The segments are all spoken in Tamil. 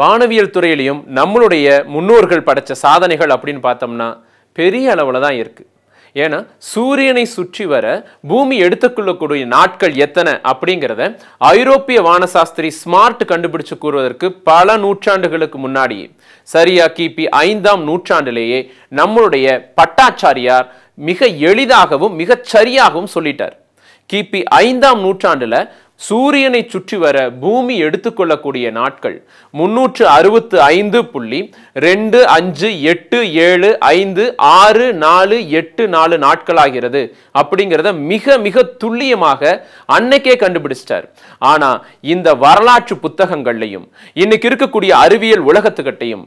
வானவியல் துறையிலையும் நம்மளுடைய முன்னோர்கள் படைத்த சாதனைகள் அப்படின்னு பார்த்தோம்னா பெரிய அளவில் தான் இருக்குது ஏன்னா சூரியனை சுற்றி வர பூமி எடுத்துக்கொள்ளக்கூடிய நாட்கள் எத்தனை அப்படிங்கிறத ஐரோப்பிய வானசாஸ்திரி ஸ்மார்ட் கண்டுபிடிச்சு கூறுவதற்கு பல நூற்றாண்டுகளுக்கு முன்னாடி சரியா கிபி ஐந்தாம் நூற்றாண்டிலேயே நம்மளுடைய பட்டாச்சாரியார் மிக எளிதாகவும் மிகச் சரியாகவும் சொல்லிட்டார் கிபி ஐந்தாம் நூற்றாண்டில் சூரியனை சுற்றி வர பூமி எடுத்துக்கொள்ளக்கூடிய நாட்கள் முன்னூற்று அறுபத்து ஐந்து புள்ளி ரெண்டு அஞ்சு எட்டு ஏழு ஐந்து ஆறு நாலு எட்டு நாலு நாட்களாகிறது அப்படிங்கிறத மிக மிக துல்லியமாக அன்னைக்கே கண்டுபிடிச்சிட்டார் ஆனால் இந்த வரலாற்று புத்தகங்கள்லையும் இன்னைக்கு இருக்கக்கூடிய அறிவியல் உலகத்துக்கிட்டையும்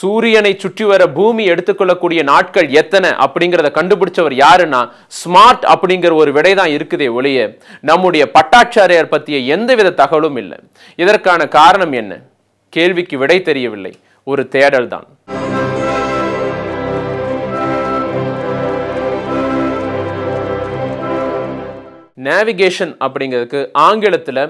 சூரியனை சுற்றி வர பூமி எடுத்துக்கொள்ளக்கூடிய நாட்கள் எத்தனை அப்படிங்கிறத கண்டுபிடிச்சவர் யாருன்னா ஸ்மார்ட் அப்படிங்கிற ஒரு விடை தான் இருக்குதே ஒழிய நம்முடைய பட்டாச்சாரியார் பற்றிய எந்தவித தகவலும் இல்லை இதற்கான காரணம் என்ன கேள்விக்கு விடை தெரியவில்லை ஒரு தேடல் தான் நேவிகேஷன் அப்படிங்கிறதுக்கு ஆங்கிலத்தில்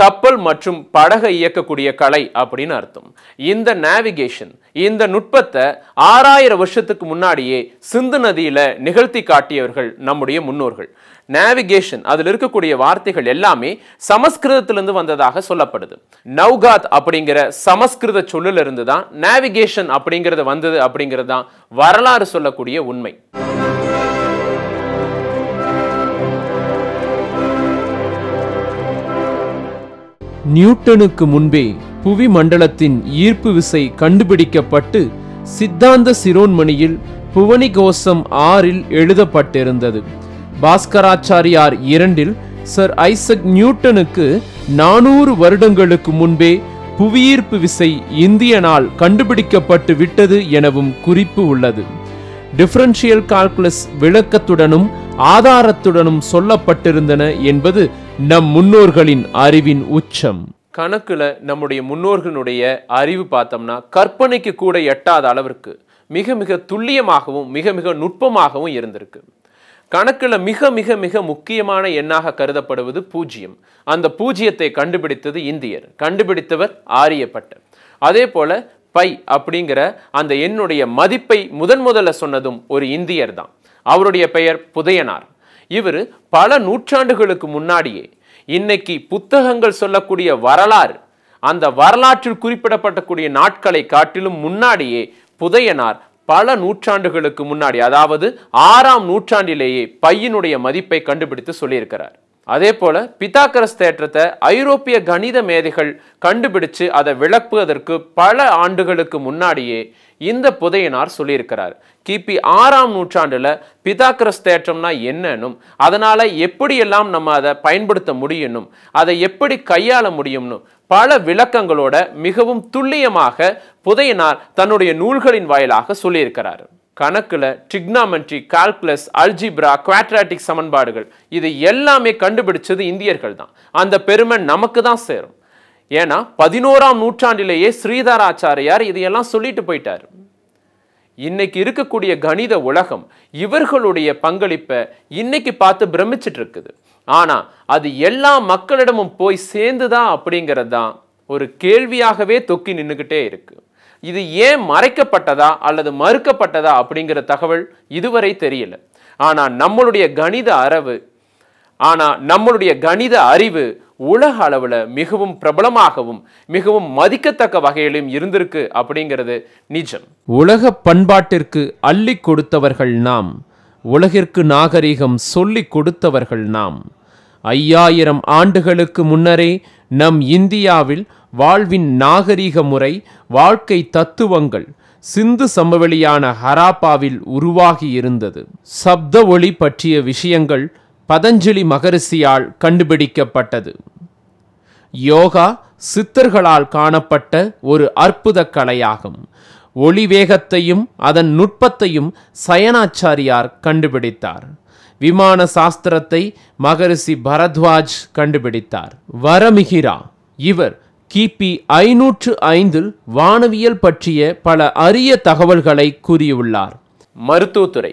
கப்பல் மற்றும் படகை இயக்கக்கூடிய கலை அப்படின்னு அர்த்தம் இந்த நேவிகேஷன் இந்த நுட்பத்தை ஆறாயிரம் வருஷத்துக்கு முன்னாடியே சிந்து நதியில் நிகழ்த்தி காட்டியவர்கள் நம்முடைய முன்னோர்கள் நேவிகேஷன் அதில் இருக்கக்கூடிய வார்த்தைகள் எல்லாமே சமஸ்கிருதத்திலிருந்து வந்ததாக சொல்லப்படுது நவ்காத் அப்படிங்கிற சமஸ்கிருத சொல்லிலிருந்து தான் நேவிகேஷன் அப்படிங்கிறது வந்தது அப்படிங்கிறது தான் வரலாறு சொல்லக்கூடிய உண்மை நியூட்டனுக்கு முன்பே புவி மண்டலத்தின் ஈர்ப்பு விசை கண்டுபிடிக்கப்பட்டு சித்தாந்த சிரோன்மணியில் புவனி கோஷம் ஆறில் எழுதப்பட்டிருந்தது பாஸ்கராச்சாரியார் இரண்டில் சர் ஐசக் நியூட்டனுக்கு நானூறு வருடங்களுக்கு முன்பே புவியீர்ப்பு விசை இந்திய நாள் கண்டுபிடிக்கப்பட்டு விட்டது எனவும் குறிப்பு உள்ளது டிஃபரன்ஷியல் கால்குலஸ் விளக்கத்துடனும் ஆதாரத்துடனும் சொல்லப்பட்டிருந்தன என்பது நம் முன்னோர்களின் அறிவின் உச்சம் கணக்கில் நம்முடைய முன்னோர்களுடைய அறிவு பார்த்தோம்னா கற்பனைக்கு கூட எட்டாத அளவிற்கு மிக மிக துல்லியமாகவும் மிக மிக நுட்பமாகவும் இருந்திருக்கு கணக்கில் மிக மிக மிக முக்கியமான எண்ணாக கருதப்படுவது பூஜ்ஜியம் அந்த பூஜ்ஜியத்தை கண்டுபிடித்தது இந்தியர் கண்டுபிடித்தவர் ஆரியப்பட்டர் அதே போல் பை அப்படிங்கிற அந்த எண்ணுடைய மதிப்பை முதன் முதல்ல சொன்னதும் ஒரு இந்தியர் தான் அவருடைய பெயர் புதையனார் இவர் பல நூற்றாண்டுகளுக்கு முன்னாடியே இன்னைக்கு புத்தகங்கள் சொல்லக்கூடிய வரலாறு அந்த வரலாற்றில் குறிப்பிடப்பட்டக்கூடிய நாட்களை காட்டிலும் முன்னாடியே புதையனார் பல நூற்றாண்டுகளுக்கு முன்னாடி அதாவது ஆறாம் நூற்றாண்டிலேயே பையனுடைய மதிப்பை கண்டுபிடித்து சொல்லியிருக்கிறார் அதே போல பிதாகரஸ் தேற்றத்தை ஐரோப்பிய கணித மேதைகள் கண்டுபிடிச்சு அதை விளக்குவதற்கு பல ஆண்டுகளுக்கு முன்னாடியே இந்த புதையனார் சொல்லியிருக்கிறார் கிபி ஆறாம் நூற்றாண்டில் பிதாகிரஸ் தேற்றம்னா என்னன்னும் அதனால் எப்படியெல்லாம் நம்ம அதை பயன்படுத்த முடியணும் அதை எப்படி கையாள முடியும்னு பல விளக்கங்களோட மிகவும் துல்லியமாக புதையனார் தன்னுடைய நூல்களின் வாயிலாக சொல்லியிருக்கிறார் கணக்கில் ட்ரிக்னாமெண்ட்ரி கால்குலஸ் அல்ஜிப்ரா குவாட்ராட்டிக் சமன்பாடுகள் இது எல்லாமே கண்டுபிடிச்சது இந்தியர்கள் தான் அந்த பெருமை நமக்கு தான் சேரும் ஏன்னா பதினோராம் நூற்றாண்டிலேயே ஸ்ரீதராச்சாரியார் இதையெல்லாம் சொல்லிட்டு போயிட்டார் இன்னைக்கு இருக்கக்கூடிய கணித உலகம் இவர்களுடைய பங்களிப்பை இன்னைக்கு பார்த்து பிரமிச்சிட்டு இருக்குது ஆனால் அது எல்லா மக்களிடமும் போய் சேர்ந்துதா அப்படிங்கிறது தான் ஒரு கேள்வியாகவே தொக்கி நின்றுக்கிட்டே இருக்கு இது ஏன் மறைக்கப்பட்டதா அல்லது மறுக்கப்பட்டதா அப்படிங்கிற தகவல் இதுவரை தெரியல ஆனால் நம்மளுடைய கணித அறவு ஆனால் நம்மளுடைய கணித அறிவு உலக அளவில் மிகவும் பிரபலமாகவும் மிகவும் மதிக்கத்தக்க வகையிலும் இருந்திருக்கு அப்படிங்கிறது நிஜம் உலக பண்பாட்டிற்கு அள்ளி கொடுத்தவர்கள் நாம் உலகிற்கு நாகரிகம் சொல்லி கொடுத்தவர்கள் நாம் ஐயாயிரம் ஆண்டுகளுக்கு முன்னரே நம் இந்தியாவில் வாழ்வின் நாகரீக முறை வாழ்க்கை தத்துவங்கள் சிந்து சமவெளியான ஹராப்பாவில் உருவாகி இருந்தது சப்த ஒளி பற்றிய விஷயங்கள் பதஞ்சலி மகரிஷியால் கண்டுபிடிக்கப்பட்டது யோகா சித்தர்களால் காணப்பட்ட ஒரு அற்புத கலையாகும் ஒளி வேகத்தையும் அதன் நுட்பத்தையும் சயனாச்சாரியார் கண்டுபிடித்தார் விமான சாஸ்திரத்தை மகரிஷி பரத்வாஜ் கண்டுபிடித்தார் வரமிகிரா இவர் கிபி ஐநூற்று ஐந்தில் வானவியல் பற்றிய பல அரிய தகவல்களை கூறியுள்ளார் மருத்துவத்துறை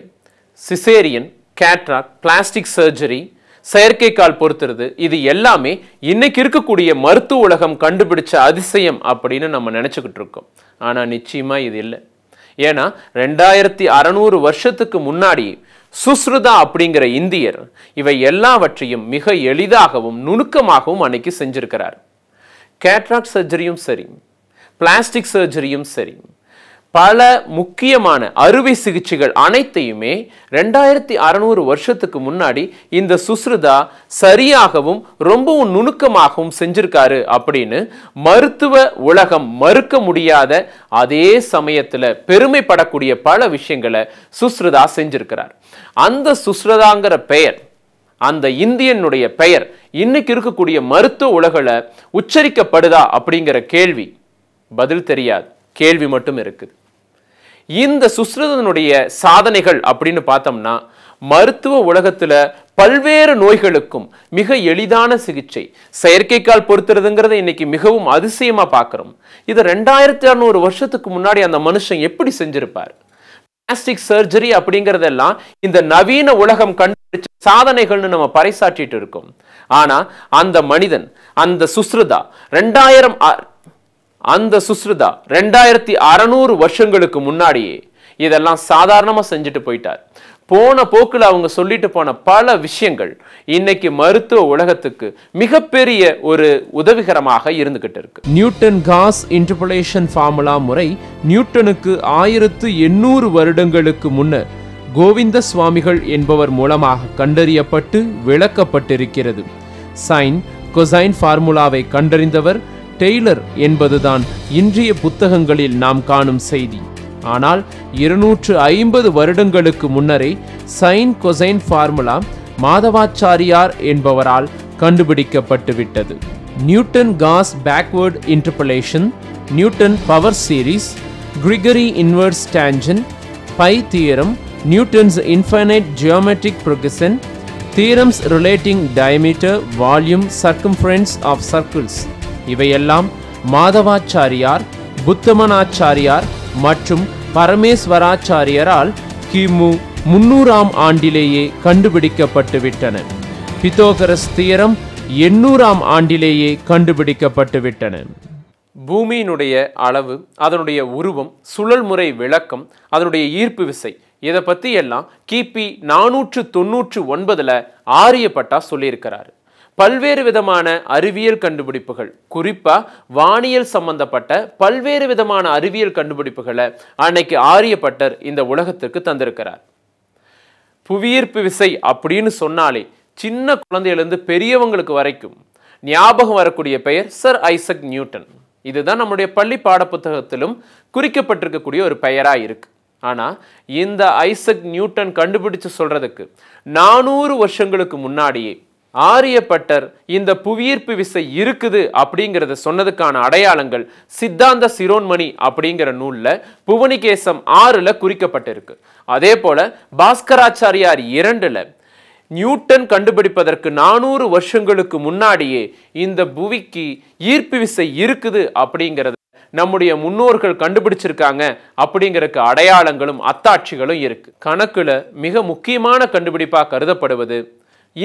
சிசேரியன் கேட்ராக் பிளாஸ்டிக் சர்ஜரி செயற்கைக்கால் பொறுத்துறது இது எல்லாமே இன்னைக்கு இருக்கக்கூடிய மருத்துவ உலகம் கண்டுபிடிச்ச அதிசயம் அப்படின்னு நம்ம நினச்சிக்கிட்டு இருக்கோம் ஆனால் நிச்சயமாக இது இல்லை ஏன்னா ரெண்டாயிரத்தி அறநூறு வருஷத்துக்கு முன்னாடி சுஸ்ருதா அப்படிங்கிற இந்தியர் இவை எல்லாவற்றையும் மிக எளிதாகவும் நுணுக்கமாகவும் அன்னைக்கு செஞ்சிருக்கிறார் கேட்ராக்ட் சர்ஜரியும் சரி பிளாஸ்டிக் சர்ஜரியும் சரி பல முக்கியமான அறுவை சிகிச்சைகள் அனைத்தையுமே ரெண்டாயிரத்தி அறநூறு வருஷத்துக்கு முன்னாடி இந்த சுஸ்ருதா சரியாகவும் ரொம்பவும் நுணுக்கமாகவும் செஞ்சிருக்காரு அப்படின்னு மருத்துவ உலகம் மறுக்க முடியாத அதே சமயத்தில் பெருமைப்படக்கூடிய பல விஷயங்களை சுஸ்ருதா செஞ்சிருக்கிறார் அந்த சுஸ்ருதாங்கிற பெயர் அந்த இந்தியனுடைய பெயர் இன்னைக்கு இருக்கக்கூடிய மருத்துவ உலகில் உச்சரிக்கப்படுதா அப்படிங்கிற கேள்வி பதில் தெரியாது கேள்வி மட்டும் இருக்குது இந்த சுஸ்ருதனுடைய சாதனைகள் அப்படின்னு பார்த்தோம்னா மருத்துவ உலகத்தில் பல்வேறு நோய்களுக்கும் மிக எளிதான சிகிச்சை செயற்கைக்கால் பொறுத்துறதுங்கிறத இன்னைக்கு மிகவும் அதிசயமாக பார்க்குறோம் இது ரெண்டாயிரத்தி அறநூறு வருஷத்துக்கு முன்னாடி அந்த மனுஷன் எப்படி செஞ்சிருப்பார் பிளாஸ்டிக் சர்ஜரி அப்படிங்கிறதெல்லாம் இந்த நவீன உலகம் கண்டுபிடிச்ச சாதனைகள்னு நம்ம பறைசாற்றிட்டு இருக்கோம் ஆனால் அந்த மனிதன் அந்த சுஸ்ருதா ரெண்டாயிரம் அந்த சுஸ்ருதா ரெண்டாயிரத்தி அறநூறு வருஷங்களுக்கு முன்னாடியே இதெல்லாம் சாதாரணமாக செஞ்சுட்டு போயிட்டார் போன போக்கில் அவங்க சொல்லிட்டு போன பல விஷயங்கள் இன்னைக்கு மருத்துவ உலகத்துக்கு மிகப்பெரிய ஒரு உதவிகரமாக இருந்துகிட்டு இருக்கு நியூட்டன் காஸ் இன்டர்பலேஷன் ஃபார்முலா முறை நியூட்டனுக்கு ஆயிரத்து எண்ணூறு வருடங்களுக்கு முன்னர் கோவிந்த சுவாமிகள் என்பவர் மூலமாக கண்டறியப்பட்டு விளக்கப்பட்டிருக்கிறது சைன் கொசைன் ஃபார்முலாவை கண்டறிந்தவர் டெய்லர் என்பதுதான் இன்றைய புத்தகங்களில் நாம் காணும் செய்தி ஆனால் இருநூற்று ஐம்பது வருடங்களுக்கு முன்னரே சைன் கொசைன் ஃபார்முலா மாதவாச்சாரியார் என்பவரால் கண்டுபிடிக்கப்பட்டுவிட்டது Newton Gauss backward interpolation Newton power series Gregory inverse tangent pi theorem Newton's infinite geometric progression theorems relating diameter volume circumference of circles இவையெல்லாம் மாதவாச்சாரியார் புத்தமனாச்சாரியார் மற்றும் பரமேஸ்வராச்சாரியரால் கிமு முன்னூறாம் ஆண்டிலேயே கண்டுபிடிக்கப்பட்டுவிட்டன பித்தோகரஸ் தீரம் எண்ணூறாம் ஆண்டிலேயே கண்டுபிடிக்கப்பட்டுவிட்டன பூமியினுடைய அளவு அதனுடைய உருவம் சுழல் முறை விளக்கம் அதனுடைய ஈர்ப்பு விசை இதை பற்றி எல்லாம் கிபி நானூற்று தொன்னூற்று ஒன்பதில் ஆரியப்பட்டா சொல்லியிருக்கிறாரு பல்வேறு விதமான அறிவியல் கண்டுபிடிப்புகள் குறிப்பாக வானியல் சம்பந்தப்பட்ட பல்வேறு விதமான அறிவியல் கண்டுபிடிப்புகளை அன்னைக்கு ஆரியப்பட்டர் இந்த உலகத்திற்கு தந்திருக்கிறார் புவியீர்ப்பு விசை அப்படின்னு சொன்னாலே சின்ன குழந்தையிலேருந்து பெரியவங்களுக்கு வரைக்கும் ஞாபகம் வரக்கூடிய பெயர் சர் ஐசக் நியூட்டன் இதுதான் நம்முடைய பள்ளி பாடப்புத்தகத்திலும் குறிக்கப்பட்டிருக்கக்கூடிய ஒரு பெயராக இருக்குது ஆனால் இந்த ஐசக் நியூட்டன் கண்டுபிடிச்சு சொல்கிறதுக்கு நானூறு வருஷங்களுக்கு முன்னாடியே ஆரியப்பட்டர் இந்த புவியீர்ப்பு விசை இருக்குது அப்படிங்கிறத சொன்னதுக்கான அடையாளங்கள் சித்தாந்த சிரோன்மணி அப்படிங்கிற நூலில் புவனிகேசம் ஆறில் குறிக்கப்பட்டிருக்கு அதே போல பாஸ்கராச்சாரியார் இரண்டில் நியூட்டன் கண்டுபிடிப்பதற்கு நானூறு வருஷங்களுக்கு முன்னாடியே இந்த புவிக்கு ஈர்ப்பு விசை இருக்குது அப்படிங்கிறது நம்முடைய முன்னோர்கள் கண்டுபிடிச்சிருக்காங்க அப்படிங்கிறதுக்கு அடையாளங்களும் அத்தாட்சிகளும் இருக்கு கணக்குல மிக முக்கியமான கண்டுபிடிப்பாக கருதப்படுவது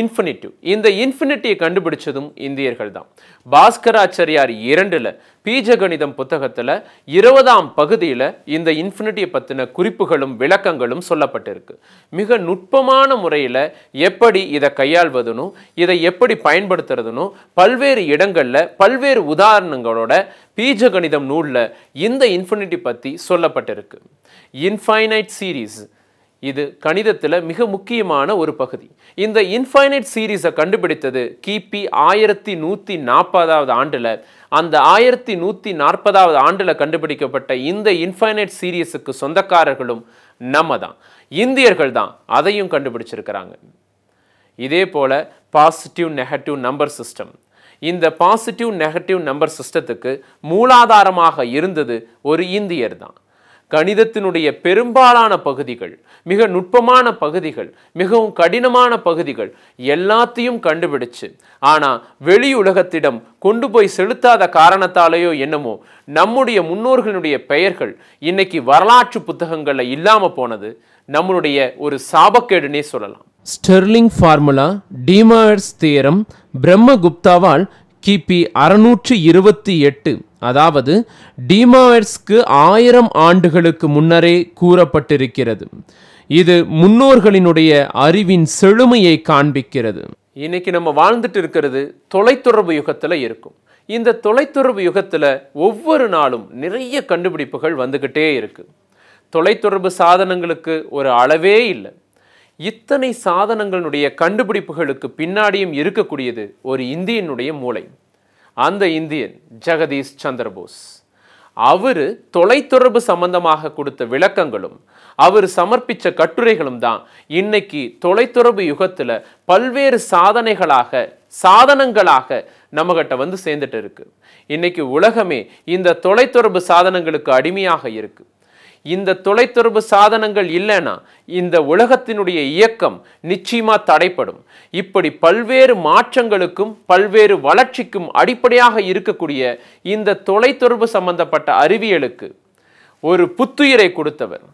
இன்ஃபினிட்டிவ் இந்த இன்ஃபினிட்டியை கண்டுபிடிச்சதும் இந்தியர்கள் தான் பாஸ்கராச்சாரியார் இரண்டில் பீஜ கணிதம் புத்தகத்தில் இருபதாம் பகுதியில் இந்த இன்ஃபினிட்டியை பற்றின குறிப்புகளும் விளக்கங்களும் சொல்லப்பட்டிருக்கு மிக நுட்பமான முறையில் எப்படி இதை கையாள்வதுனும் இதை எப்படி பயன்படுத்துறதுனும் பல்வேறு இடங்களில் பல்வேறு உதாரணங்களோட பீஜ கணிதம் நூலில் இந்த இன்ஃபினிட்டி பற்றி சொல்லப்பட்டிருக்கு இன்ஃபைனைட் சீரீஸ் இது கணிதத்தில் மிக முக்கியமான ஒரு பகுதி இந்த இன்ஃபைனைட் சீரீஸை கண்டுபிடித்தது கிபி ஆயிரத்தி நூற்றி நாற்பதாவது ஆண்டில் அந்த ஆயிரத்தி நூற்றி நாற்பதாவது ஆண்டில் கண்டுபிடிக்கப்பட்ட இந்த இன்ஃபைனைட் சீரீஸுக்கு சொந்தக்காரர்களும் நம்ம தான் இந்தியர்கள் தான் அதையும் கண்டுபிடிச்சிருக்கிறாங்க இதே போல் பாசிட்டிவ் நெகட்டிவ் நம்பர் சிஸ்டம் இந்த பாசிட்டிவ் நெகட்டிவ் நம்பர் சிஸ்டத்துக்கு மூலாதாரமாக இருந்தது ஒரு இந்தியர் தான் கணிதத்தினுடைய பெரும்பாலான பகுதிகள் மிக நுட்பமான பகுதிகள் மிகவும் கடினமான பகுதிகள் எல்லாத்தையும் கண்டுபிடிச்சு ஆனால் வெளி உலகத்திடம் கொண்டு போய் செலுத்தாத காரணத்தாலேயோ என்னமோ நம்முடைய முன்னோர்களுடைய பெயர்கள் இன்னைக்கு வரலாற்று புத்தகங்களில் இல்லாமல் போனது நம்மளுடைய ஒரு சாபக்கேடுனே சொல்லலாம் ஸ்டெர்லிங் ஃபார்முலா டிமார்ஸ் தியரம் பிரம்மகுப்தாவால் கிபி அறுநூற்று இருபத்தி எட்டு அதாவது டிமாவெட்ஸ்க்கு ஆயிரம் ஆண்டுகளுக்கு முன்னரே கூறப்பட்டிருக்கிறது இது முன்னோர்களினுடைய அறிவின் செழுமையை காண்பிக்கிறது இன்னைக்கு நம்ம வாழ்ந்துட்டு இருக்கிறது தொலைத்தொடர்பு யுகத்தில் இருக்கும் இந்த தொலைத்தொடர்பு யுகத்தில் ஒவ்வொரு நாளும் நிறைய கண்டுபிடிப்புகள் வந்துக்கிட்டே இருக்குது தொலைத்தொடர்பு சாதனங்களுக்கு ஒரு அளவே இல்லை இத்தனை சாதனங்களுடைய கண்டுபிடிப்புகளுக்கு பின்னாடியும் இருக்கக்கூடியது ஒரு இந்தியனுடைய மூளை அந்த இந்தியன் ஜெகதீஷ் சந்திரபோஸ் அவர் தொலைத்தொடர்பு சம்பந்தமாக கொடுத்த விளக்கங்களும் அவர் சமர்ப்பித்த கட்டுரைகளும் தான் இன்னைக்கு தொலைத்தொடர்பு யுகத்தில் பல்வேறு சாதனைகளாக சாதனங்களாக நம்மகிட்ட வந்து சேர்ந்துட்டு இருக்கு இன்னைக்கு உலகமே இந்த தொலைத்தொடர்பு சாதனங்களுக்கு அடிமையாக இருக்குது இந்த தொலைத்தொடர்பு சாதனங்கள் இல்லைன்னா இந்த உலகத்தினுடைய இயக்கம் நிச்சயமாக தடைப்படும் இப்படி பல்வேறு மாற்றங்களுக்கும் பல்வேறு வளர்ச்சிக்கும் அடிப்படையாக இருக்கக்கூடிய இந்த தொலைத்தொடர்பு சம்பந்தப்பட்ட அறிவியலுக்கு ஒரு புத்துயிரை கொடுத்தவர்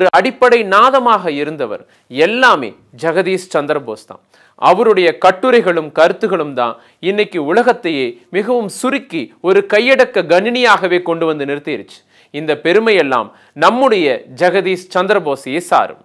ஒரு அடிப்படை நாதமாக இருந்தவர் எல்லாமே ஜெகதீஷ் சந்திரபோஸ் தான் அவருடைய கட்டுரைகளும் கருத்துகளும் தான் இன்னைக்கு உலகத்தையே மிகவும் சுருக்கி ஒரு கையடக்க கணினியாகவே கொண்டு வந்து நிறுத்திடுச்சு இந்த பெருமையெல்லாம் நம்முடைய ஜெகதீஷ் சந்திரபோஸையே சாரும்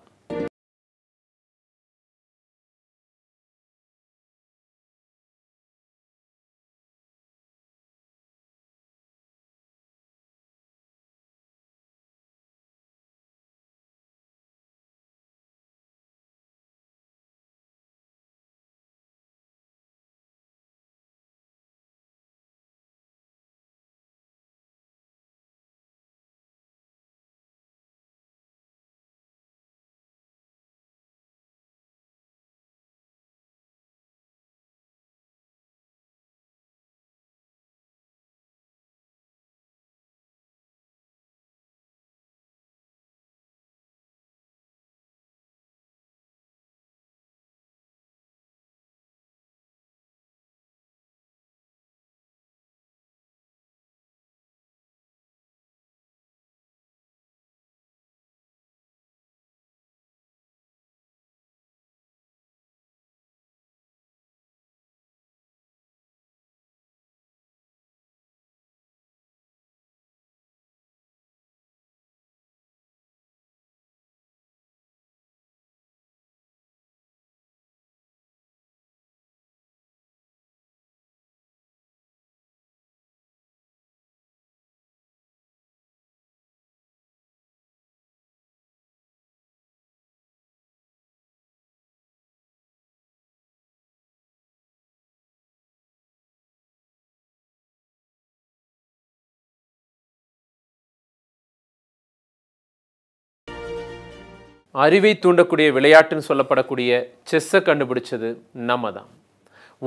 அறிவை தூண்டக்கூடிய விளையாட்டுன்னு சொல்லப்படக்கூடிய செஸ்ஸை கண்டுபிடிச்சது நம்ம தான்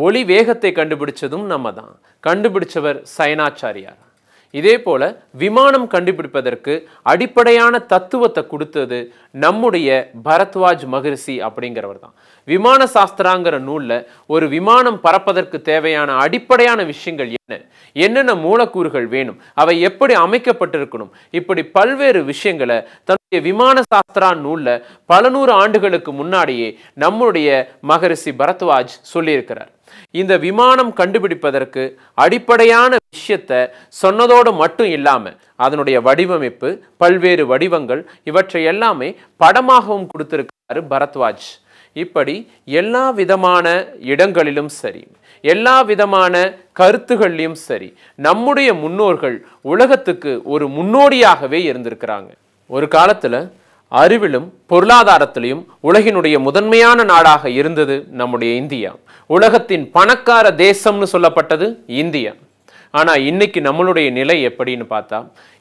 ஒளி வேகத்தை கண்டுபிடிச்சதும் நம்ம தான் கண்டுபிடிச்சவர் சைனாச்சாரியார் இதே போல் விமானம் கண்டுபிடிப்பதற்கு அடிப்படையான தத்துவத்தை கொடுத்தது நம்முடைய பரத்வாஜ் மகரிஷி அப்படிங்கிறவர் தான் விமான சாஸ்திராங்கிற நூலில் ஒரு விமானம் பறப்பதற்கு தேவையான அடிப்படையான விஷயங்கள் என்ன என்னென்ன மூலக்கூறுகள் வேணும் அவை எப்படி அமைக்கப்பட்டிருக்கணும் இப்படி பல்வேறு விஷயங்களை தன் விமான சாஸ்திரா நூலில் பல நூறு ஆண்டுகளுக்கு முன்னாடியே நம்முடைய மகரிஷி பரத்வாஜ் சொல்லியிருக்கிறார் இந்த விமானம் கண்டுபிடிப்பதற்கு அடிப்படையான விஷயத்தை சொன்னதோடு மட்டும் இல்லாமல் அதனுடைய வடிவமைப்பு பல்வேறு வடிவங்கள் இவற்றை எல்லாமே படமாகவும் கொடுத்திருக்கிறாரு பரத்வாஜ் இப்படி எல்லா விதமான இடங்களிலும் சரி எல்லா விதமான கருத்துகள்லையும் சரி நம்முடைய முன்னோர்கள் உலகத்துக்கு ஒரு முன்னோடியாகவே இருந்திருக்கிறாங்க ஒரு காலத்தில் அறிவிலும் பொருளாதாரத்திலையும் உலகினுடைய முதன்மையான நாடாக இருந்தது நம்முடைய இந்தியா உலகத்தின் பணக்கார தேசம்னு சொல்லப்பட்டது இந்தியா ஆனால் இன்னைக்கு நம்மளுடைய நிலை எப்படின்னு பார்த்தா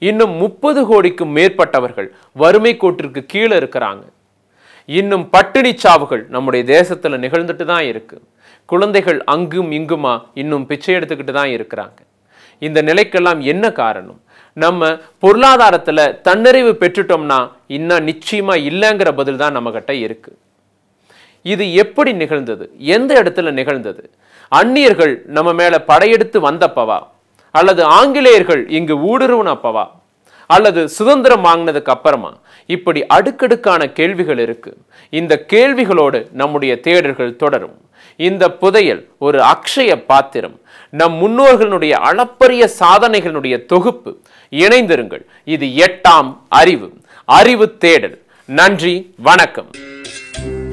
இன்னும் முப்பது கோடிக்கும் மேற்பட்டவர்கள் வறுமை கோட்டிற்கு கீழே இருக்கிறாங்க இன்னும் பட்டினி சாவுகள் நம்முடைய தேசத்தில் நிகழ்ந்துட்டு தான் இருக்கு குழந்தைகள் அங்கும் இங்குமா இன்னும் பிச்சை எடுத்துக்கிட்டு தான் இருக்கிறாங்க இந்த நிலைக்கெல்லாம் என்ன காரணம் நம்ம பொருளாதாரத்தில் தன்னறிவு பெற்றுட்டோம்னா இன்னும் நிச்சயமாக இல்லைங்கிற பதில் தான் நம்மக்கிட்ட இருக்குது இது எப்படி நிகழ்ந்தது எந்த இடத்துல நிகழ்ந்தது அந்நியர்கள் நம்ம மேலே படையெடுத்து வந்தப்பவா அல்லது ஆங்கிலேயர்கள் இங்கு ஊடுருவனப்பவா அல்லது சுதந்திரம் வாங்கினதுக்கு அப்புறமா இப்படி அடுக்கடுக்கான கேள்விகள் இருக்கு இந்த கேள்விகளோடு நம்முடைய தேடல்கள் தொடரும் இந்த புதையல் ஒரு அக்ஷய பாத்திரம் நம் முன்னோர்களுடைய அளப்பரிய சாதனைகளுடைய தொகுப்பு இணைந்திருங்கள் இது எட்டாம் அறிவு அறிவு தேடல் நன்றி வணக்கம்